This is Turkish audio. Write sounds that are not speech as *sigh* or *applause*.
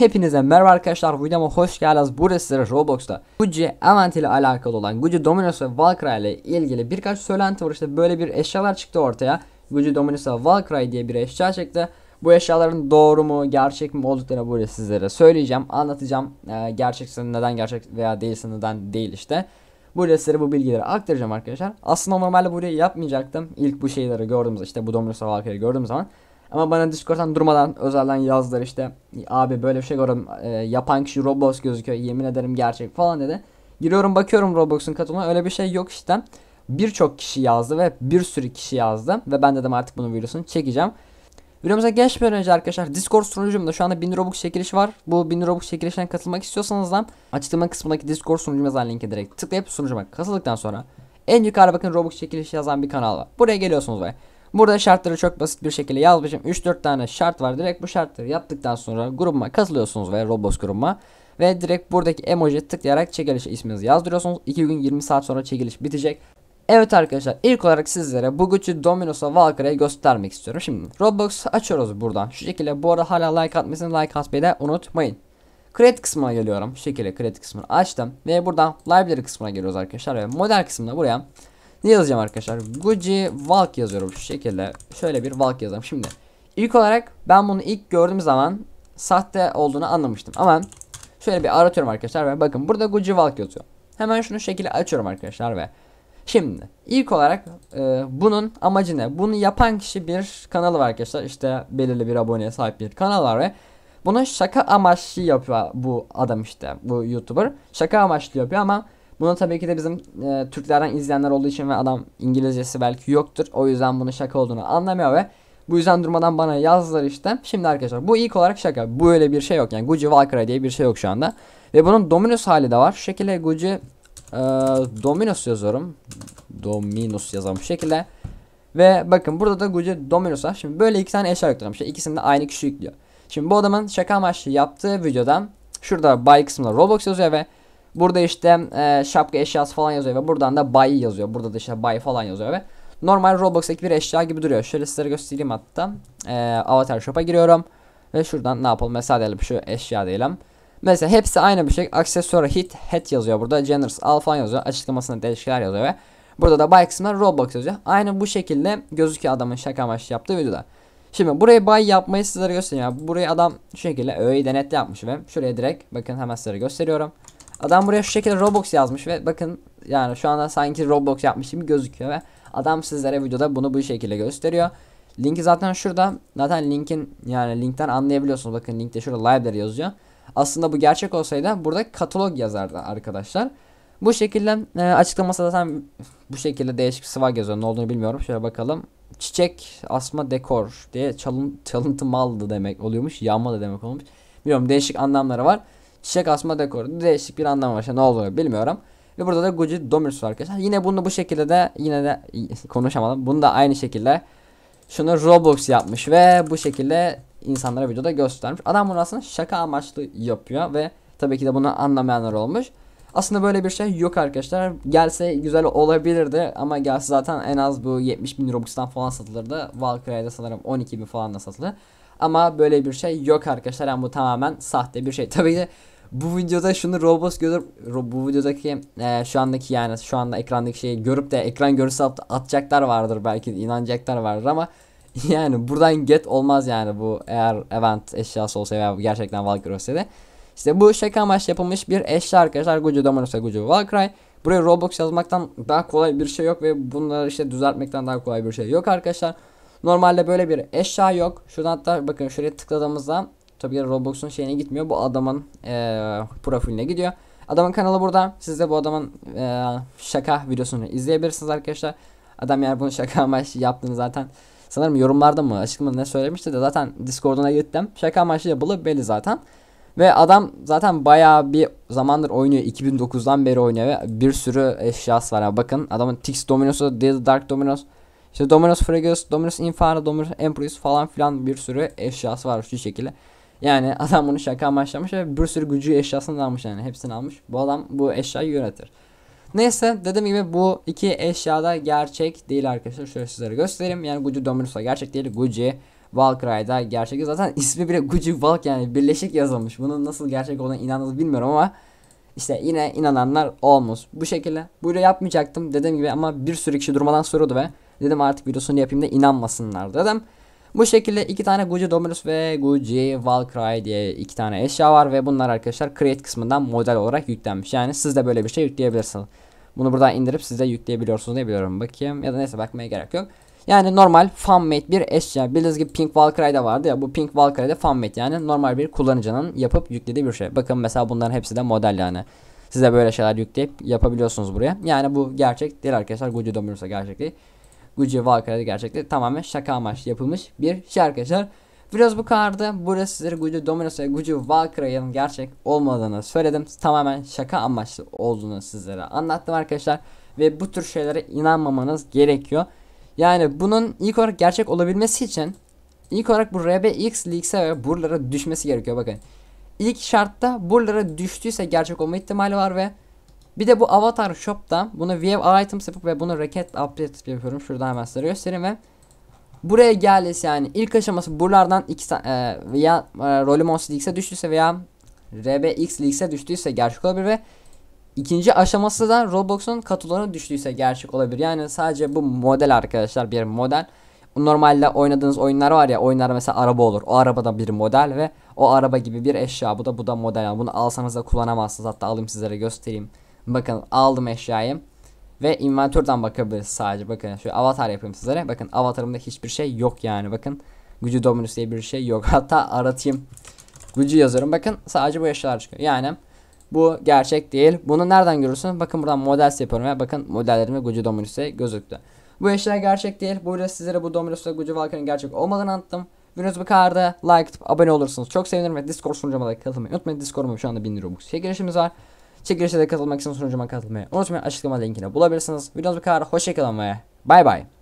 Hepinize merhaba arkadaşlar videoma hoş geldiniz. Burada sizlere Roblox'ta Gucci Event ile alakalı olan Gucci Dominus ve Valkyrie ile ilgili birkaç söylenti var. İşte böyle bir eşyalar çıktı ortaya. Gucci Dominus ve Valkyrie diye bir eşya çıktı. Bu eşyaların doğru mu gerçek mi olduklarını burada sizlere söyleyeceğim anlatacağım. Ee, gerçekse neden gerçek veya değilse neden değil işte. Burada sizlere bu bilgileri aktaracağım arkadaşlar. Aslında normalde burayı yapmayacaktım. İlk bu şeyleri gördüğümüz işte bu Dominus ve Valkyrie gördüğüm zaman. Ama bana Discord'dan durmadan özelden yazdılar işte. Abi böyle bir şey gördüm. E, yapan kişi Roblox gözüküyor. Yemin ederim gerçek falan dedi. Giriyorum bakıyorum Roblox'un katılımına. Öyle bir şey yok işte. Birçok kişi yazdı ve bir sürü kişi yazdı. Ve ben dedim artık bunun videosunu çekeceğim. Videomuza geçmeden önce arkadaşlar Discord sunucumda şu anda 1000 Robux çekilişi var. Bu 1000 Robux çekilişine katılmak istiyorsanız da açıklama kısmındaki Discord sunucuma yazan linke direkt tıklayıp sunucuma katıldıktan sonra en yukarı bakın Robux çekilişi yazan bir kanal var. Buraya geliyorsunuz ve Burada şartları çok basit bir şekilde yazmışım. 3-4 tane şart var. Direkt bu şartları yaptıktan sonra grubuma katılıyorsunuz veya Roblox grubuma. Ve direkt buradaki emoji tıklayarak çekilişe isminizi yazdırıyorsunuz. 2 gün 20 saat sonra çekiliş bitecek. Evet arkadaşlar ilk olarak sizlere bu gücü Dominos'a Valkyrie'ye göstermek istiyorum. Şimdi Roblox açıyoruz buradan. Şu şekilde bu arada hala like atmasını like atmayı da unutmayın. Create kısmına geliyorum. Şu şekilde create kısmını açtım. Ve buradan library kısmına geliyoruz arkadaşlar. Ve model kısmına buraya ne yazacağım arkadaşlar? Gucci Valk yazıyorum şu şekilde. Şöyle bir Valk yazalım. Şimdi ilk olarak ben bunu ilk gördüğüm zaman sahte olduğunu anlamıştım. Ama şöyle bir aratıyorum arkadaşlar ve bakın burada Gucci Valk yazıyor. Hemen şunu şekilde açıyorum arkadaşlar ve Şimdi ilk olarak e, bunun amacı ne? Bunu yapan kişi bir kanalı var arkadaşlar. İşte belirli bir aboneye sahip bir kanal var ve bunu şaka amaçlı yapıyor bu adam işte bu YouTuber. Şaka amaçlı yapıyor ama Buna tabii ki de bizim e, Türklerden izleyenler olduğu için ve adam İngilizcesi belki yoktur. O yüzden bunu şaka olduğunu anlamıyor ve bu yüzden durmadan bana yazdılar işte. Şimdi arkadaşlar bu ilk olarak şaka. Bu öyle bir şey yok. Yani Gucci Valkyrie diye bir şey yok şu anda. Ve bunun Dominus hali de var. Şu şekilde Gucci e, Dominus yazıyorum. Dominus yazalım şu şekilde. Ve bakın burada da Gucci Dominus var. Şimdi böyle iki tane eşya yüklüyorum. İşte ikisini de aynı kişi yüklüyor. Şimdi bu adamın şaka amaçlı yaptığı videodan şurada buy kısmında Roblox yazıyor ve Burada işte e, şapka eşyası falan yazıyor ve buradan da bay yazıyor. Burada da işte bay falan yazıyor ve normal Roblox'taki bir eşya gibi duruyor. Şöyle sizlere göstereyim hatta. E, avatar shop'a giriyorum ve şuradan ne yapalım mesela diyelim şu eşya diyelim. Mesela hepsi aynı bir şey. Aksesuara hit head yazıyor burada. Generous al falan yazıyor. Açıklamasında değişikler yazıyor ve burada da buy kısmına Roblox yazıyor. Aynı bu şekilde gözüküyor adamın şaka amaçlı yaptığı videoda. Şimdi burayı buy yapmayı sizlere göstereyim. Yani burayı adam şu şekilde öğeyi denetle yapmış ve şuraya direkt bakın hemen sizlere gösteriyorum. Adam buraya şu şekilde Roblox yazmış ve bakın yani şu anda sanki Roblox yapmış gibi gözüküyor ve adam sizlere videoda bunu bu şekilde gösteriyor. Linki zaten şurada. Zaten linkin yani linkten anlayabiliyorsunuz. Bakın linkte şurada library yazıyor. Aslında bu gerçek olsaydı burada katalog yazardı arkadaşlar. Bu şekilde e, açıklaması zaten bu şekilde değişik sıva yazıyor. Ne olduğunu bilmiyorum. Şöyle bakalım. Çiçek asma dekor diye çalın, çalıntı maldı demek oluyormuş. yağma da demek olmuş. Biliyorum değişik anlamları var çiçek asma dekoru değişik bir anlam var. İşte ne oluyor bilmiyorum. Ve burada da Gucci Dominos arkadaşlar. Yine bunu bu şekilde de yine de konuşamadım. Bunu da aynı şekilde şunu Roblox yapmış ve bu şekilde insanlara videoda göstermiş. Adam bunu aslında şaka amaçlı yapıyor ve tabii ki de bunu anlamayanlar olmuş. Aslında böyle bir şey yok arkadaşlar. Gelse güzel olabilirdi ama gelse zaten en az bu 70 bin Robux'tan falan satılırdı. Valkyrie'de sanırım 12 bin falan da satılır. Ama böyle bir şey yok arkadaşlar. Yani bu tamamen sahte bir şey. *laughs* Tabii ki de bu videoda şunu Roblox görüp bu videodaki e, şu andaki yani şu anda ekrandaki şeyi görüp de ekran görüntüsü at atacaklar vardır belki inanacaklar vardır ama *laughs* yani buradan get olmaz yani bu eğer event eşyası olsa veya gerçekten Valkyrie olsa İşte bu şaka amaçlı yapılmış bir eşya arkadaşlar Gucu Domino'sa Gucu Valkyrie. Buraya Roblox yazmaktan daha kolay bir şey yok ve bunları işte düzeltmekten daha kolay bir şey yok arkadaşlar. Normalde böyle bir eşya yok. Şuradan hatta bakın şuraya tıkladığımızda Tabii ki Roblox'un şeyine gitmiyor. Bu adamın e, profiline gidiyor. Adamın kanalı burada. Siz de bu adamın e, şaka videosunu izleyebilirsiniz arkadaşlar. Adam yani bunu şaka amaçlı yaptığını zaten sanırım yorumlarda mı açıklamada ne söylemişti de zaten Discord'una gittim. Şaka amaçlı yapılı belli zaten. Ve adam zaten bayağı bir zamandır oynuyor. 2009'dan beri oynuyor ve bir sürü eşyası var. Yani bakın adamın Tix Domino'su, Dead Dark Domino's, işte Domino's Fragus, Domino's Inferno, Domino's Empress falan filan bir sürü eşyası var şu şekilde. Yani adam bunu şaka başlamış ve bir sürü gücü eşyasını da almış yani hepsini almış. Bu adam bu eşyayı yönetir. Neyse dediğim gibi bu iki eşyada gerçek değil arkadaşlar. Şöyle sizlere göstereyim. Yani Gucci Dominus'a gerçek değil. Gucci Valkyrie'da gerçek. Zaten ismi bile Gucci Valk yani birleşik yazılmış. Bunun nasıl gerçek olduğuna inandınız bilmiyorum ama işte yine inananlar olmuş. Bu şekilde. Böyle yapmayacaktım dediğim gibi ama bir sürü kişi durmadan soruyordu ve dedim artık videosunu yapayım da inanmasınlar dedim. Bu şekilde iki tane Gucci Dominus ve Gucci Valkyrie diye iki tane eşya var ve bunlar arkadaşlar create kısmından model olarak yüklenmiş. Yani siz de böyle bir şey yükleyebilirsiniz. Bunu buradan indirip size yükleyebiliyorsunuz diye biliyorum. Bakayım ya da neyse bakmaya gerek yok. Yani normal fan made bir eşya. Bildiğiniz gibi Pink Valkyrie'de vardı ya bu Pink Valkyrie'de made yani normal bir kullanıcının yapıp yüklediği bir şey. Bakın mesela bunların hepsi de model yani. size böyle şeyler yükleyip yapabiliyorsunuz buraya. Yani bu gerçek değil arkadaşlar. Gucci Dominus'a gerçek değil. Gucci Walker'a gerçekten tamamen şaka amaçlı yapılmış bir şey arkadaşlar. Biraz bu kadardı. Burada sizlere Gucci Dominos ve Gucci Valkyrie'nin gerçek olmadığını söyledim. Tamamen şaka amaçlı olduğunu sizlere anlattım arkadaşlar. Ve bu tür şeylere inanmamanız gerekiyor. Yani bunun ilk olarak gerçek olabilmesi için ilk olarak bu RBX Leagues'e ve buralara düşmesi gerekiyor bakın. ilk şartta buralara düştüyse gerçek olma ihtimali var ve bir de bu avatar shop'ta bunu view items yapıp ve bunu raket update yapıyorum. Şurada hemen size göstereyim ve buraya geldiyse yani ilk aşaması buralardan iki e, veya e, Rolimons Leagues'e düştüyse veya RBX Leagues'e düştüyse gerçek olabilir ve ikinci aşaması da Roblox'un katılarına düştüyse gerçek olabilir. Yani sadece bu model arkadaşlar bir model. Normalde oynadığınız oyunlar var ya oyunlar mesela araba olur. O arabada bir model ve o araba gibi bir eşya bu da bu da model. Yani bunu alsanız da kullanamazsınız. Hatta alayım sizlere göstereyim. Bakın aldım eşyayı. Ve inventörden bakabiliriz sadece. Bakın şöyle avatar yapayım sizlere. Bakın avatarımda hiçbir şey yok yani. Bakın gücü Dominus diye bir şey yok. *laughs* Hatta aratayım. gücü yazıyorum. Bakın sadece bu eşyalar çıkıyor. Yani bu gerçek değil. Bunu nereden görürsün Bakın buradan model yapıyorum. ya bakın modellerimde Gucci Dominus'e gözüktü. Bu eşyalar gerçek değil. Bu yüzden sizlere bu Dominus ve gücü Valkyrie'nin gerçek olmadığını anlattım. Videonuz bu kadardı. Like atıp abone olursunuz. Çok sevinirim ve Discord sunucuma da katılmayı unutmayın. Discord'uma şu anda 1000 Robux şey girişimiz var. Çekilişe de katılmak için sunucuma katılmayı unutmayın. Açıklama linkini bulabilirsiniz. Videomuz bu kadar. Hoşçakalın ve bay bay.